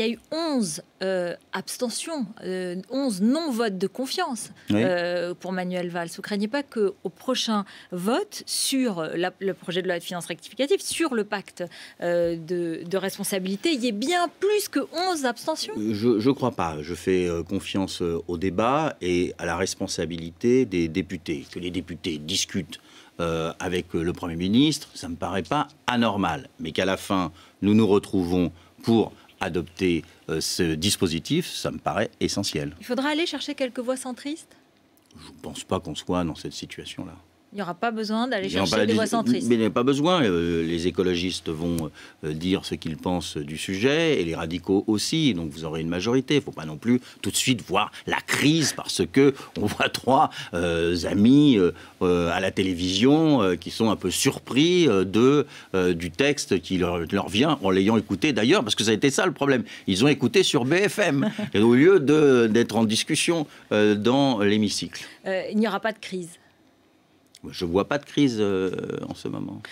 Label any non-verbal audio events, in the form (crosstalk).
il y a eu 11 euh, abstentions, 11 euh, non-votes de confiance euh, pour Manuel Valls. Vous craignez pas qu'au prochain vote sur le projet de loi de finances rectificative, sur le pacte de, responsabilité, il y ait bien plus que 11 abstentions Je ne crois pas. Je fais confiance au débat et à la responsabilité des députés. Que les députés discutent avec le Premier ministre, ça ne me paraît pas anormal, mais qu'à la fin, nous nous retrouvons pour adopter euh, ce dispositif, ça me paraît essentiel. Il faudra aller chercher quelques voix centristes Je ne pense pas qu'on soit dans cette situation-là. Il n'y aura pas besoin d'aller chercher des voix centristes. Mais il n'y a pas besoin. Euh, les écologistes vont euh, dire ce qu'ils pensent euh, du sujet et les radicaux aussi. Donc vous aurez une majorité. Il ne faut pas non plus tout de suite voir la crise parce que on voit trois amis à la télévision qui sont un peu surpris de, du texte qui leur, leur vient en l'ayant écouté d'ailleurs parce que ça a été ça le problème. Ils ont écouté sur BFM (laughs) au lieu d'être en discussion dans l'hémicycle. il n'y aura pas de crise. Je ne vois pas de crise euh, en ce moment.